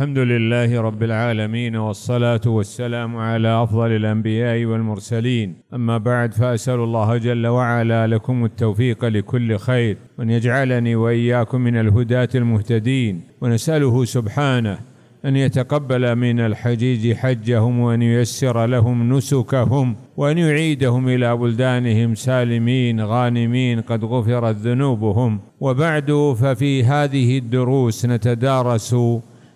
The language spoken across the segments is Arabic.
الحمد لله رب العالمين والصلاة والسلام على أفضل الأنبياء والمرسلين أما بعد فأسأل الله جل وعلا لكم التوفيق لكل خير وأن يجعلني وإياكم من الهداة المهتدين ونسأله سبحانه أن يتقبل من الحجيج حجهم وأن ييسر لهم نسكهم وأن يعيدهم إلى بلدانهم سالمين غانمين قد غفرت ذنوبهم وبعد ففي هذه الدروس نتدارس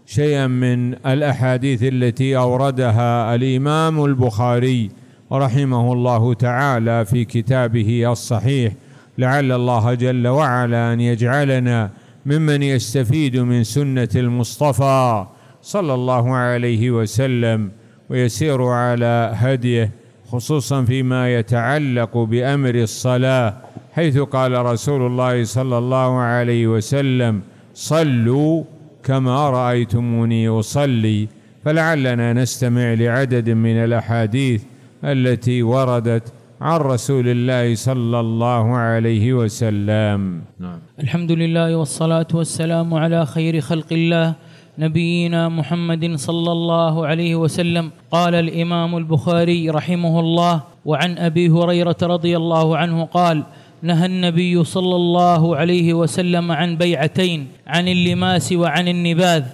شيئا من الاحاديث التي اوردها الامام البخاري رحمه الله تعالى في كتابه الصحيح لعل الله جل وعلا ان يجعلنا ممن يستفيد من سنه المصطفى صلى الله عليه وسلم ويسير على هديه خصوصا فيما يتعلق بامر الصلاه حيث قال رسول الله صلى الله عليه وسلم صلوا كما رايتموني اصلي فلعلنا نستمع لعدد من الاحاديث التي وردت عن رسول الله صلى الله عليه وسلم نعم. الحمد لله والصلاه والسلام على خير خلق الله نبينا محمد صلى الله عليه وسلم قال الامام البخاري رحمه الله وعن ابي هريره رضي الله عنه قال نهى النبي صلى الله عليه وسلم عن بيعتين عن اللماس وعن النباذ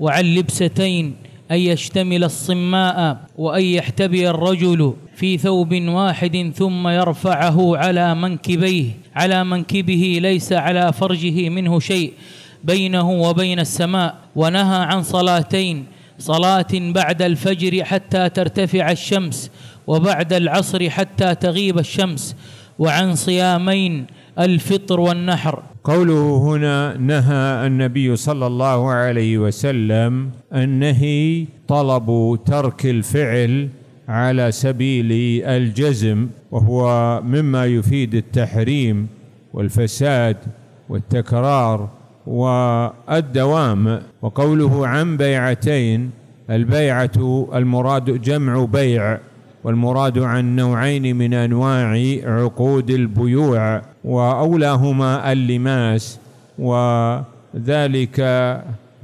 وعن لبستين أن يشتمل الصماء وأن يحتبي الرجل في ثوب واحد ثم يرفعه على منكبيه على منكبه ليس على فرجه منه شيء بينه وبين السماء ونهى عن صلاتين صلاة بعد الفجر حتى ترتفع الشمس وبعد العصر حتى تغيب الشمس وعن صيامين الفطر والنحر قوله هنا نهى النبي صلى الله عليه وسلم النهي طلب ترك الفعل على سبيل الجزم وهو مما يفيد التحريم والفساد والتكرار والدوام وقوله عن بيعتين البيعه المراد جمع بيع والمراد عن نوعين من انواع عقود البيوع واولاهما اللماس وذلك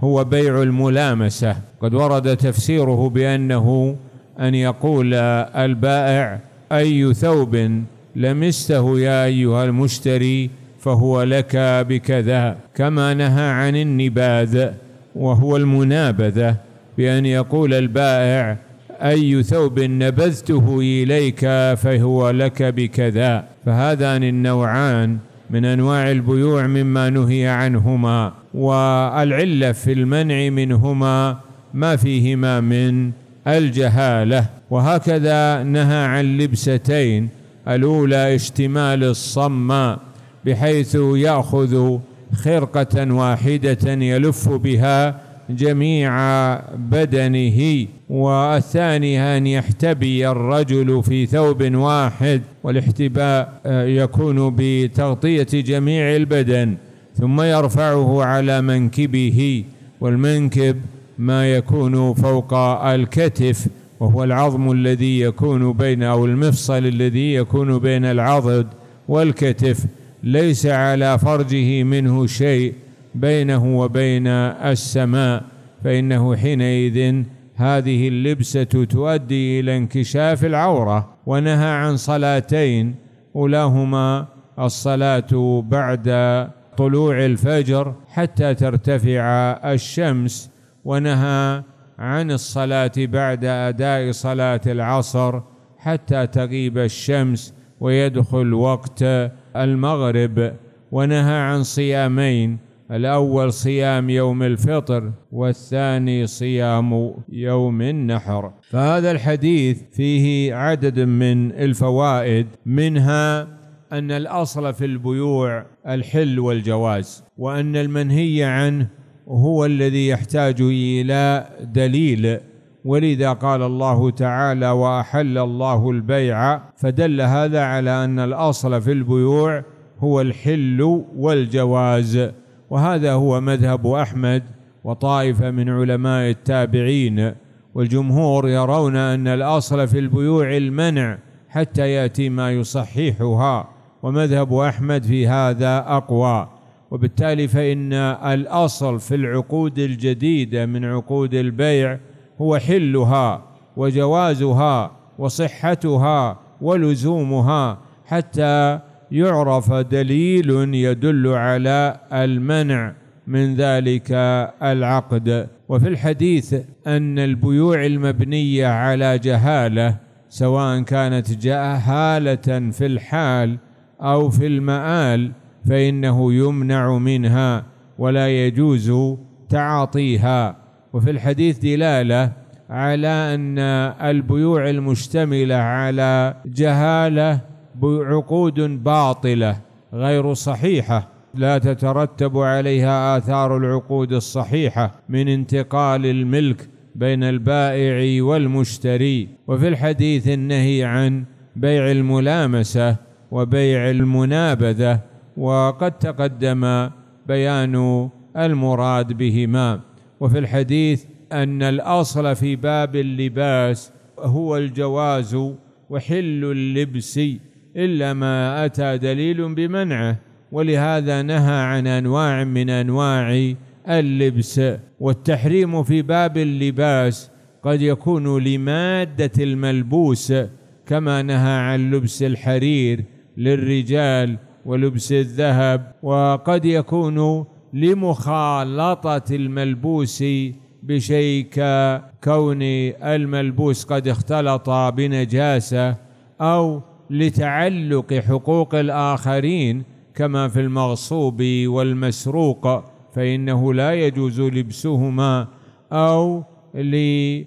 هو بيع الملامسه قد ورد تفسيره بانه ان يقول البائع اي ثوب لمسته يا ايها المشتري فهو لك بكذا كما نهى عن النباذ وهو المنابذه بان يقول البائع أي ثوب نبذته إليك فهو لك بكذا فهذان النوعان من أنواع البيوع مما نهي عنهما والعلة في المنع منهما ما فيهما من الجهالة وهكذا نهى عن لبستين الأولى اشتمال الصماء بحيث يأخذ خرقة واحدة يلف بها جميع بدنه والثاني أن يحتبي الرجل في ثوب واحد والاحتباء آه، يكون بتغطية جميع البدن ثم يرفعه على منكبه والمنكب ما يكون فوق الكتف وهو العظم الذي يكون بين أو المفصل الذي يكون بين العضد والكتف ليس على فرجه منه شيء بينه وبين السماء فإنه حينئذ هذه اللبسة تؤدي إلى انكشاف العورة ونهى عن صلاتين أولاهما الصلاة بعد طلوع الفجر حتى ترتفع الشمس ونهى عن الصلاة بعد أداء صلاة العصر حتى تغيب الشمس ويدخل وقت المغرب ونهى عن صيامين الأول صيام يوم الفطر والثاني صيام يوم النحر فهذا الحديث فيه عدد من الفوائد منها أن الأصل في البيوع الحل والجواز وأن المنهي عنه هو الذي يحتاج إلى دليل ولذا قال الله تعالى وأحل الله البيع فدل هذا على أن الأصل في البيوع هو الحل والجواز وهذا هو مذهب أحمد وطائفة من علماء التابعين والجمهور يرون أن الأصل في البيوع المنع حتى يأتي ما يصححها ومذهب أحمد في هذا أقوى وبالتالي فإن الأصل في العقود الجديدة من عقود البيع هو حلها وجوازها وصحتها ولزومها حتى يعرف دليل يدل على المنع من ذلك العقد وفي الحديث أن البيوع المبنية على جهالة سواء كانت جهالة في الحال أو في المآل فإنه يمنع منها ولا يجوز تعاطيها وفي الحديث دلالة على أن البيوع المشتملة على جهالة بعقود باطله غير صحيحه لا تترتب عليها آثار العقود الصحيحة من انتقال الملك بين البائع والمشتري وفي الحديث النهي عن بيع الملامسة وبيع المنابذة وقد تقدم بيان المراد بهما وفي الحديث أن الأصل في باب اللباس هو الجواز وحل اللبس إلا ما أتى دليل بمنعه ولهذا نهى عن أنواع من أنواع اللبس والتحريم في باب اللباس قد يكون لمادة الملبوس كما نهى عن لبس الحرير للرجال ولبس الذهب وقد يكون لمخالطة الملبوس بشيء ككون الملبوس قد اختلط بنجاسة أو لتعلق حقوق الآخرين كما في المغصوب والمسروق فإنه لا يجوز لبسهما أو لهيئة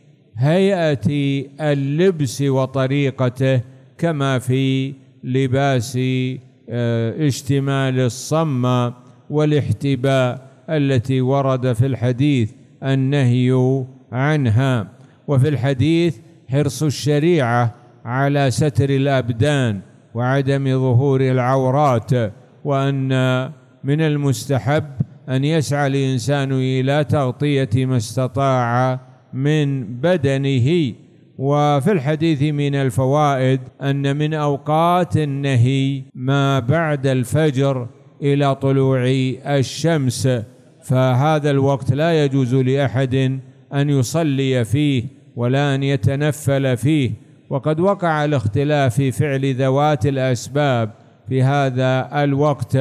اللبس وطريقته كما في لباس آه، اشتمال الصم والاحتباء التي ورد في الحديث النهي عنها وفي الحديث حرص الشريعة على ستر الابدان وعدم ظهور العورات وان من المستحب ان يسعى الانسان الى تغطيه ما استطاع من بدنه وفي الحديث من الفوائد ان من اوقات النهي ما بعد الفجر الى طلوع الشمس فهذا الوقت لا يجوز لاحد ان يصلي فيه ولا ان يتنفل فيه وقد وقع الاختلاف في فعل ذوات الأسباب في هذا الوقت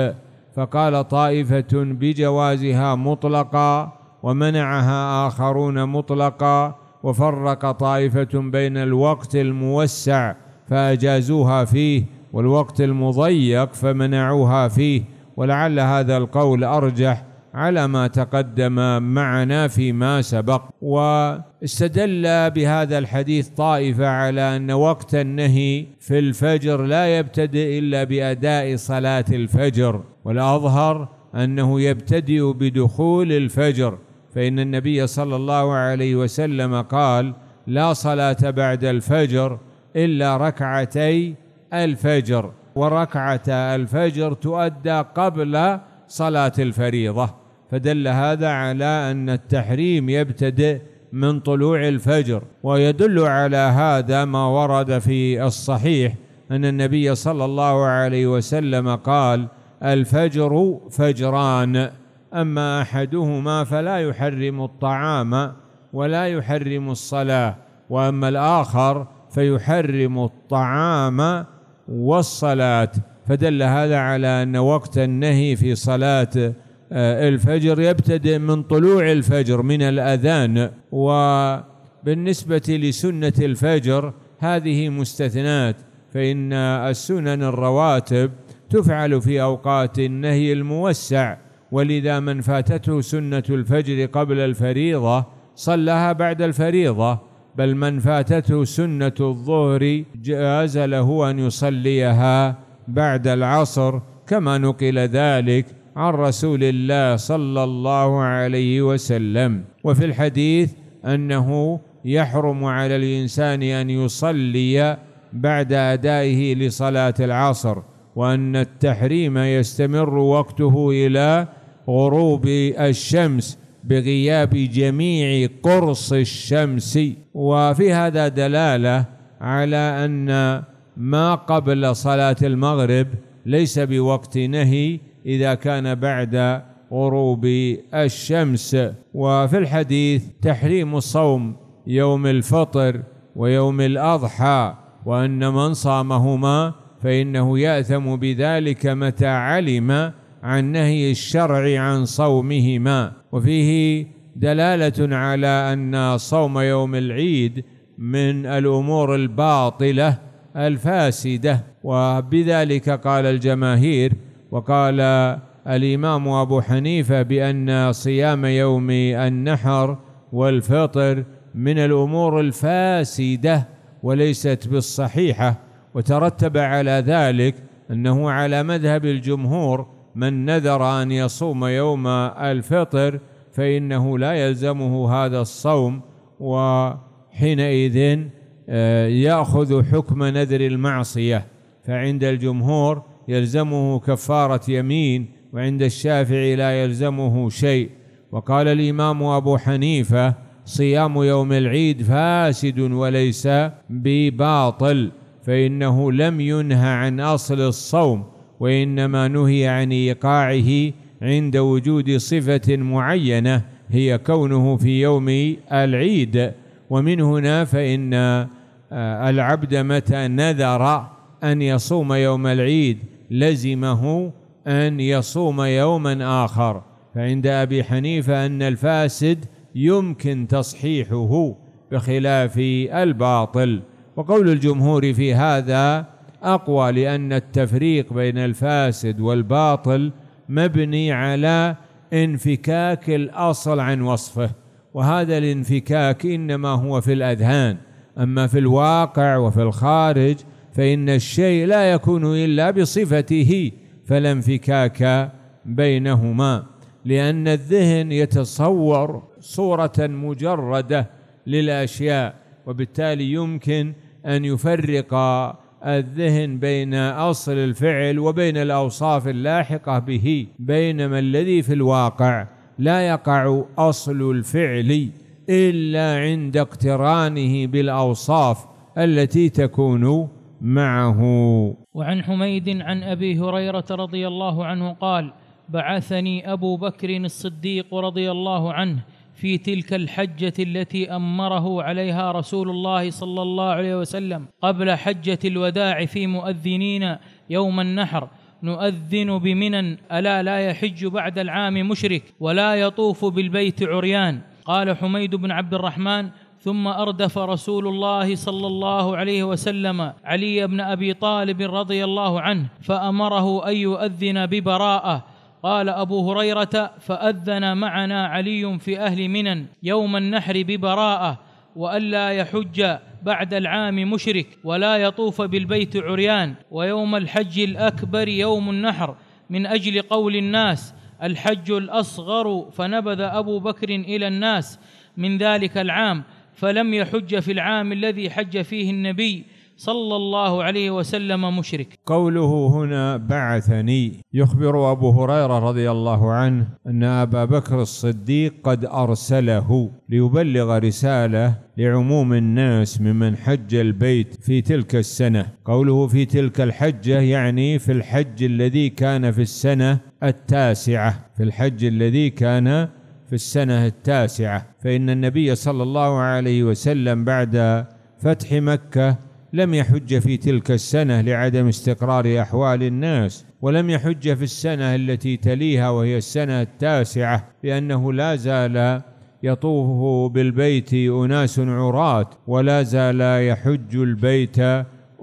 فقال طائفة بجوازها مطلقا ومنعها آخرون مطلقا وفرق طائفة بين الوقت الموسع فأجازوها فيه والوقت المضيق فمنعوها فيه ولعل هذا القول أرجح على ما تقدم معنا فيما سبق واستدل بهذا الحديث طائفة على أن وقت النهي في الفجر لا يبتدئ إلا بأداء صلاة الفجر والأظهر أنه يبتدئ بدخول الفجر فإن النبي صلى الله عليه وسلم قال لا صلاة بعد الفجر إلا ركعتي الفجر وركعتا الفجر تؤدى قبل صلاة الفريضة فدل هذا على أن التحريم يبتدئ من طلوع الفجر ويدل على هذا ما ورد في الصحيح أن النبي صلى الله عليه وسلم قال الفجر فجران أما أحدهما فلا يحرم الطعام ولا يحرم الصلاة وأما الآخر فيحرم الطعام والصلاة فدل هذا على أن وقت النهي في صلاة آه، الفجر يبتدئ من طلوع الفجر من الأذان وبالنسبة لسنة الفجر هذه مستثنات فإن السنن الرواتب تفعل في أوقات النهي الموسع ولذا من فاتته سنة الفجر قبل الفريضة صلها بعد الفريضة بل من فاتته سنة الظهر جاز له أن يصليها بعد العصر كما نقل ذلك عن رسول الله صلى الله عليه وسلم وفي الحديث أنه يحرم على الإنسان أن يصلي بعد أدائه لصلاة العصر وأن التحريم يستمر وقته إلى غروب الشمس بغياب جميع قرص الشمس وفي هذا دلالة على أن ما قبل صلاة المغرب ليس بوقت نهي إذا كان بعد غروب الشمس وفي الحديث تحريم الصوم يوم الفطر ويوم الأضحى وأن من صامهما فإنه يأثم بذلك متى علم عن نهي الشرع عن صومهما وفيه دلالة على أن صوم يوم العيد من الأمور الباطلة الفاسدة وبذلك قال الجماهير وقال الإمام أبو حنيفة بأن صيام يوم النحر والفطر من الأمور الفاسدة وليست بالصحيحة وترتب على ذلك أنه على مذهب الجمهور من نذر أن يصوم يوم الفطر فإنه لا يلزمه هذا الصوم وحينئذ آه، يأخذ حكم نذر المعصية فعند الجمهور يلزمه كفارة يمين وعند الشافعي لا يلزمه شيء وقال الإمام أبو حنيفة صيام يوم العيد فاسد وليس بباطل فإنه لم ينهى عن أصل الصوم وإنما نهي عن إيقاعه عند وجود صفة معينة هي كونه في يوم العيد ومن هنا فإن آه، العبد متى نذر أن يصوم يوم العيد لزمه أن يصوم يوما آخر فعند أبي حنيفة أن الفاسد يمكن تصحيحه بخلاف الباطل وقول الجمهور في هذا أقوى لأن التفريق بين الفاسد والباطل مبني على انفكاك الأصل عن وصفه وهذا الانفكاك إنما هو في الأذهان أما في الواقع وفي الخارج فإن الشيء لا يكون إلا بصفته فلا انفكاك بينهما لأن الذهن يتصور صورة مجردة للأشياء وبالتالي يمكن أن يفرق الذهن بين أصل الفعل وبين الأوصاف اللاحقة به بينما الذي في الواقع لا يقع أصل الفعل إلا عند اقترانه بالأوصاف التي تكون معه وعن حميد عن أبي هريرة رضي الله عنه قال بعثني أبو بكر الصديق رضي الله عنه في تلك الحجة التي أمره عليها رسول الله صلى الله عليه وسلم قبل حجة الوداع في مؤذنين يوم النحر نؤذن بمنن ألا لا يحج بعد العام مشرك ولا يطوف بالبيت عريان قال حميد بن عبد الرحمن ثم اردف رسول الله صلى الله عليه وسلم علي بن ابي طالب رضي الله عنه فامره ان يؤذن ببراءه قال ابو هريره فاذن معنا علي في اهل منن يوم النحر ببراءه والا يحج بعد العام مشرك ولا يطوف بالبيت عريان ويوم الحج الاكبر يوم النحر من اجل قول الناس الحج الأصغر فنبذ أبو بكر إلى الناس من ذلك العام فلم يحج في العام الذي حج فيه النبي صلى الله عليه وسلم مشرك قوله هنا بعثني يخبر ابو هريره رضي الله عنه ان ابا بكر الصديق قد ارسله ليبلغ رساله لعموم الناس ممن حج البيت في تلك السنة قوله في تلك الحجة يعني في الحج الذي كان في السنة التاسعة في الحج الذي كان في السنة التاسعة فإن النبي صلى الله عليه وسلم بعد فتح مكة لم يحج في تلك السنة لعدم استقرار أحوال الناس ولم يحج في السنة التي تليها وهي السنة التاسعة لأنه لا زال يطوف بالبيت أناس عراة ولا زال يحج البيت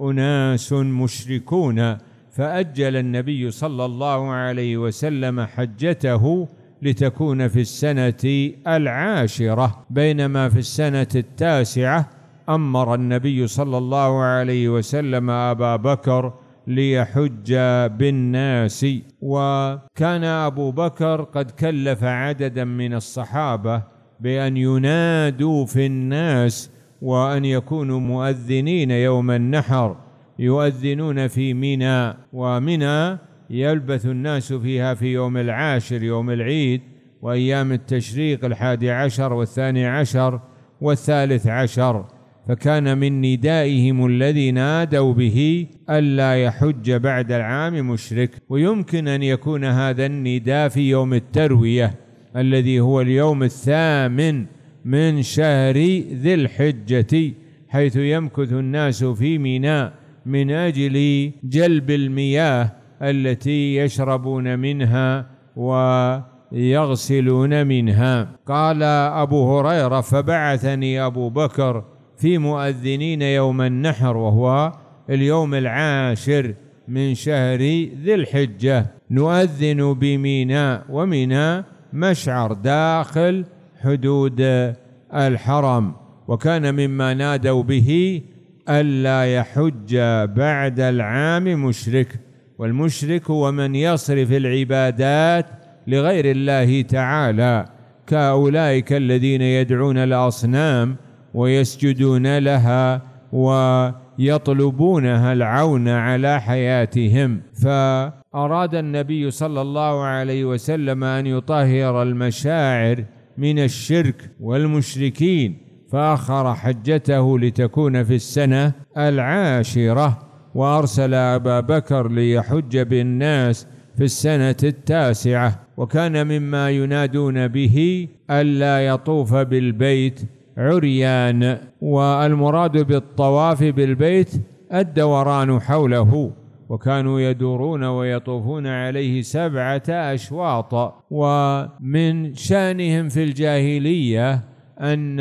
أناس مشركون فأجل النبي صلى الله عليه وسلم حجته لتكون في السنة العاشرة بينما في السنة التاسعة أمر النبي صلى الله عليه وسلم أبا بكر ليحج بالناس وكان أبو بكر قد كلف عددا من الصحابة بأن ينادوا في الناس وأن يكونوا مؤذنين يوم النحر يؤذنون في منى ومنى يلبث الناس فيها في يوم العاشر يوم العيد وأيام التشريق الحادي عشر والثاني عشر والثالث عشر فكان من ندائهم الذي نادوا به ألا يحج بعد العام مشرك ويمكن أن يكون هذا النداء في يوم التروية الذي هو اليوم الثامن من شهر ذي الحجة حيث يمكث الناس في ميناء من أجل جلب المياه التي يشربون منها ويغسلون منها قال أبو هريرة فبعثني أبو بكر في مؤذنين يوم النحر وهو اليوم العاشر من شهر ذي الحجة نؤذن بميناء وميناء مشعر داخل حدود الحرم وكان مما نادوا به ألا يحج بعد العام مشرك والمشرك هو من يصرف العبادات لغير الله تعالى كأولئك الذين يدعون الأصنام ويسجدون لها و يطلبونها العون على حياتهم فأراد النبي صلى الله عليه وسلم أن يطهر المشاعر من الشرك والمشركين فأخر حجته لتكون في السنة العاشرة وأرسل أبا بكر ليحج بالناس في السنة التاسعة وكان مما ينادون به ألا يطوف بالبيت عريان والمراد بالطواف بالبيت الدوران حوله وكانوا يدورون ويطوفون عليه سبعة أشواط ومن شأنهم في الجاهلية أن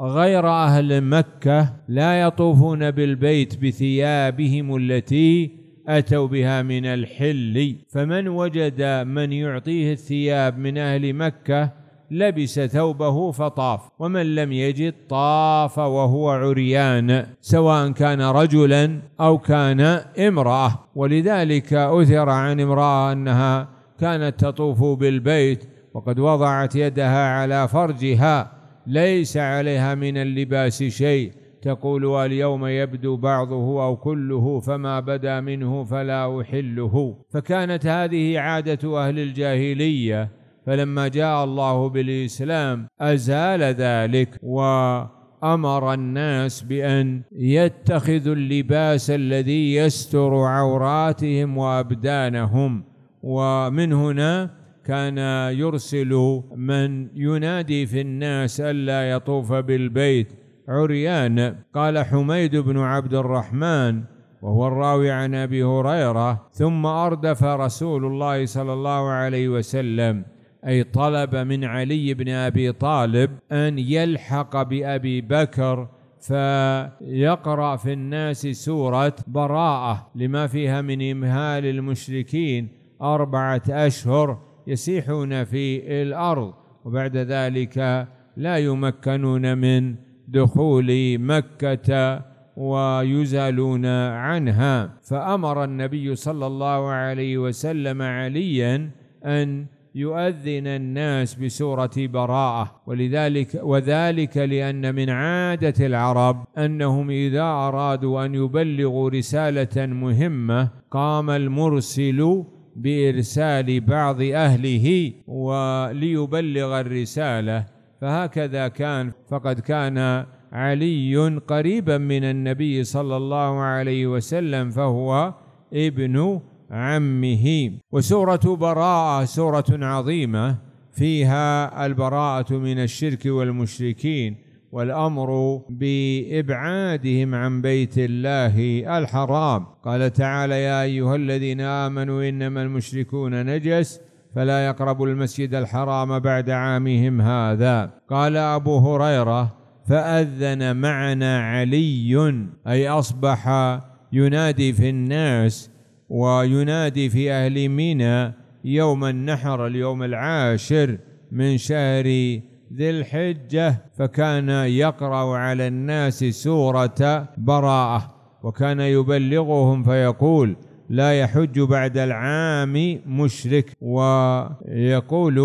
غير أهل مكة لا يطوفون بالبيت بثيابهم التي أتوا بها من الحل فمن وجد من يعطيه الثياب من أهل مكة لبس ثوبه فطاف ومن لم يجد طاف وهو عريان سواء كان رجلا أو كان امرأة ولذلك أثر عن امرأة أنها كانت تطوف بالبيت وقد وضعت يدها على فرجها ليس عليها من اللباس شيء تقول اليوم يبدو بعضه او كله فما بدا منه فلا احله فكانت هذه عاده اهل الجاهليه فلما جاء الله بالإسلام أزال ذلك وأمر الناس بأن يتخذوا اللباس الذي يستر عوراتهم وأبدانهم ومن هنا كان يرسل من ينادي في الناس ألا يطوف بالبيت عريان قال حميد بن عبد الرحمن وهو الراوي عن ابي هريره ثم اردف رسول الله صلى الله عليه وسلم أي طلب من علي بن أبي طالب أن يلحق بأبي بكر فيقرأ في الناس سورة براءة لما فيها من إمهال المشركين أربعة أشهر يسيحون في الأرض وبعد ذلك لا يمكنون من دخول مكة ويزالون عنها فأمر النبي صلى الله عليه وسلم عليا أن يؤذن الناس بسورة براءة ولذلك وذلك لأن من عادة العرب أنهم إذا أرادوا أن يبلغوا رسالة مهمة قام المرسل بإرسال بعض أهله وليبلغ الرسالة فهكذا كان فقد كان علي قريبا من النبي صلى الله عليه وسلم فهو ابن عمه وسوره براءه سوره عظيمه فيها البراءه من الشرك والمشركين والامر بابعادهم عن بيت الله الحرام قال تعالى يا ايها الذين امنوا انما المشركون نجس فلا يقربوا المسجد الحرام بعد عامهم هذا قال ابو هريره فاذن معنا علي اي اصبح ينادي في الناس وينادي في أهل منى يوم النحر اليوم العاشر من شهر ذي الحجة فكان يقرأ على الناس سورة براءة وكان يبلغهم فيقول لا يحج بعد العام مشرك ويقول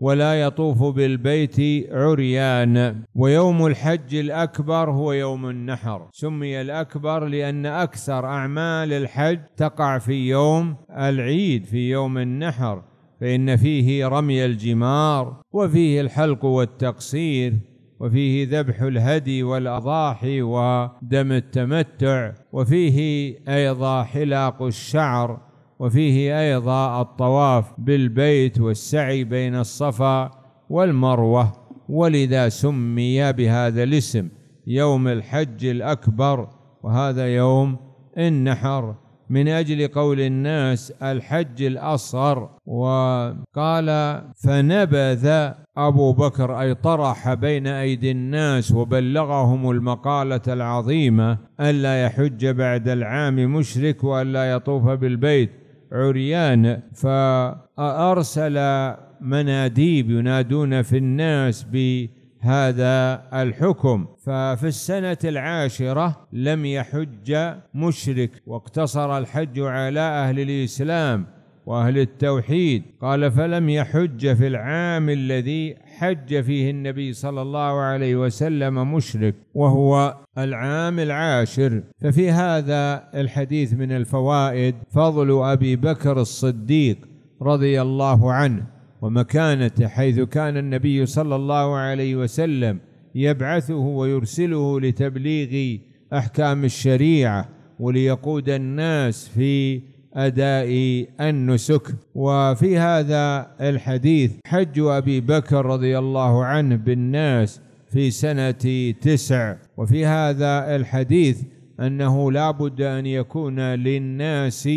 ولا يطوف بالبيت عريان ويوم الحج الأكبر هو يوم النحر سمي الأكبر لأن أكثر أعمال الحج تقع في يوم العيد في يوم النحر فإن فيه رمي الجمار وفيه الحلق والتقصير وفيه ذبح الهدي والأضاحي ودم التمتع وفيه أيضا حلاق الشعر وفيه أيضا الطواف بالبيت والسعي بين الصفا والمروة ولذا سمي بهذا الاسم يوم الحج الأكبر وهذا يوم النحر من أجل قول الناس الحج الأصغر وقال فنبذ أبو بكر أي طرح بين أيدي الناس وبلغهم المقالة العظيمة ألا يحج بعد العام مشرك وألا يطوف بالبيت عريان فأرسل مناديب ينادون في الناس بهذا الحكم ففي السنة العاشرة لم يحج مشرك واقتصر الحج على أهل الإسلام وأهل التوحيد قال فلم يحج في العام الذي حج فيه النبي صلى الله عليه وسلم مشرك وهو العام العاشر ففي هذا الحديث من الفوائد فضل ابي بكر الصديق رضي الله عنه ومكانته حيث كان النبي صلى الله عليه وسلم يبعثه ويرسله لتبليغ احكام الشريعه وليقود الناس في اداء النسك وفي هذا الحديث حج ابي بكر رضي الله عنه بالناس في سنه تسع وفي هذا الحديث انه لا بد ان يكون للناس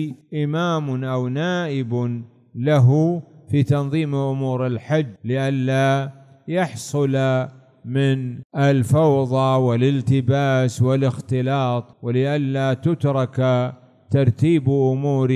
امام او نائب له في تنظيم امور الحج لئلا يحصل من الفوضى والالتباس والاختلاط ولئلا تترك ترتيب امور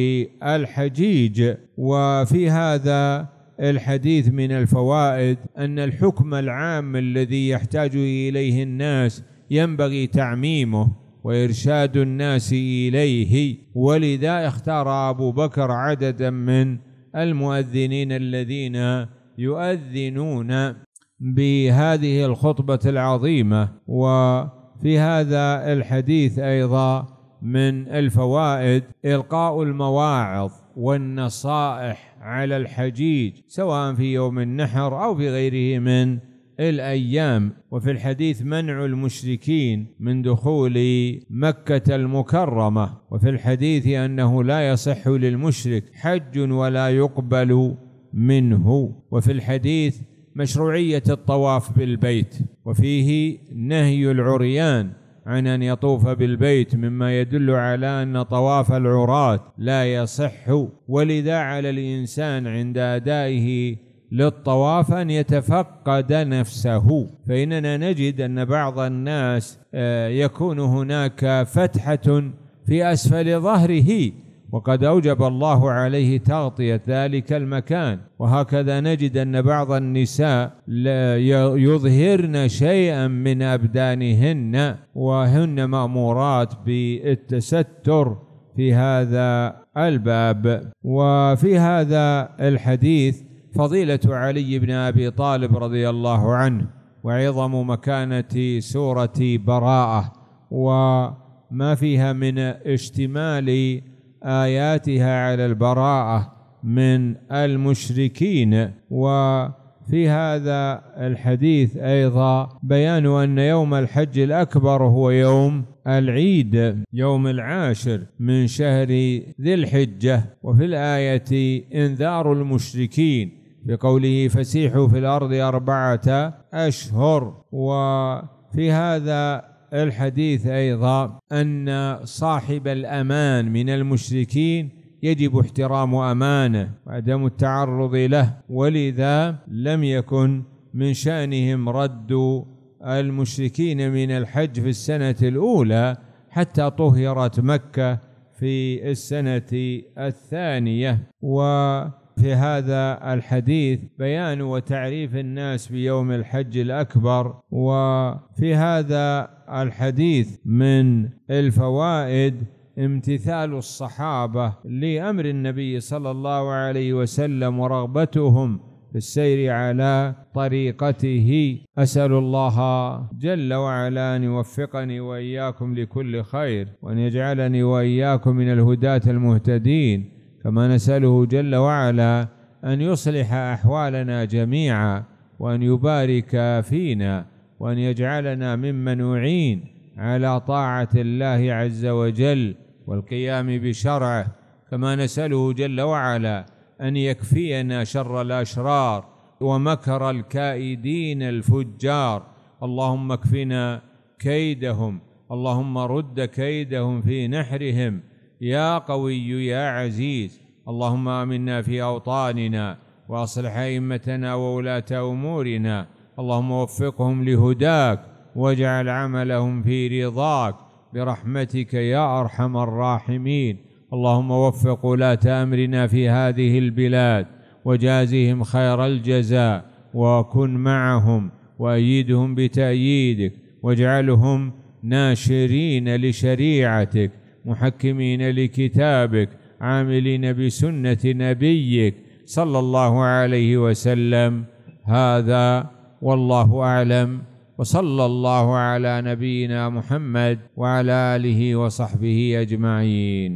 الحجيج وفي هذا الحديث من الفوائد ان الحكم العام الذي يحتاج اليه الناس ينبغي تعميمه وارشاد الناس اليه ولذا اختار ابو بكر عددا من المؤذنين الذين يؤذنون بهذه الخطبه العظيمه وفي هذا الحديث ايضا من الفوائد إلقاء المواعظ والنصائح على الحجيج سواء في يوم النحر أو في غيره من الأيام وفي الحديث منع المشركين من دخول مكة المكرمة وفي الحديث أنه لا يصح للمشرك حج ولا يقبل منه وفي الحديث مشروعية الطواف بالبيت وفيه نهي العريان عن أن يطوف بالبيت مما يدل على أن طواف العراة لا يصح ولذا على الإنسان عند أدائه للطواف أن يتفقد نفسه فإننا نجد أن بعض الناس آه، يكون هناك فتحة في أسفل ظهره وقد أوجب الله عليه تغطية ذلك المكان وهكذا نجد أن بعض النساء لا يظهرن شيئا من أبدانهن وهن مأمورات بالتستر في هذا الباب وفي هذا الحديث فضيلة علي بن أبي طالب رضي الله عنه وعظم مكانة سورة براءة وما فيها من اشتمال آياتها على البراءة من المشركين وفي هذا الحديث أيضا بيان أن يوم الحج الأكبر هو يوم العيد يوم العاشر من شهر ذي الحجة وفي الآية إنذار المشركين بقوله فسيحوا في الأرض أربعة أشهر وفي هذا الحديث أيضا أن صاحب الأمان من المشركين يجب احترام امانه وعدم التعرض له ولذا لم يكن من شانهم رد المشركين من الحج في السنه الاولى حتى طهرت مكه في السنه الثانيه و في هذا الحديث بيان وتعريف الناس بيوم الحج الأكبر وفي هذا الحديث من الفوائد امتثال الصحابة لأمر النبي صلى الله عليه وسلم ورغبتهم في السير على طريقته أسأل الله جل وعلا أن يوفقني وإياكم لكل خير وأن يجعلني وإياكم من الهداة المهتدين كما نسأله جل وعلا أن يصلح أحوالنا جميعا وأن يبارك فينا وأن يجعلنا ممن يعين على طاعة الله عز وجل والقيام بشرعه كما نسأله جل وعلا أن يكفينا شر الأشرار ومكر الكائدين الفجار اللهم اكفنا كيدهم اللهم رد كيدهم في نحرهم يا قوي يا عزيز اللهم امنا في اوطاننا واصلح ائمتنا وولاه امورنا اللهم وفقهم لهداك واجعل عملهم في رضاك برحمتك يا ارحم الراحمين اللهم وفق ولاه امرنا في هذه البلاد وجازهم خير الجزاء وكن معهم وايدهم بتاييدك واجعلهم ناشرين لشريعتك محكمين لكتابك عاملين بسنة نبيك صلى الله عليه وسلم هذا والله أعلم وصلى الله على نبينا محمد وعلى آله وصحبه أجمعين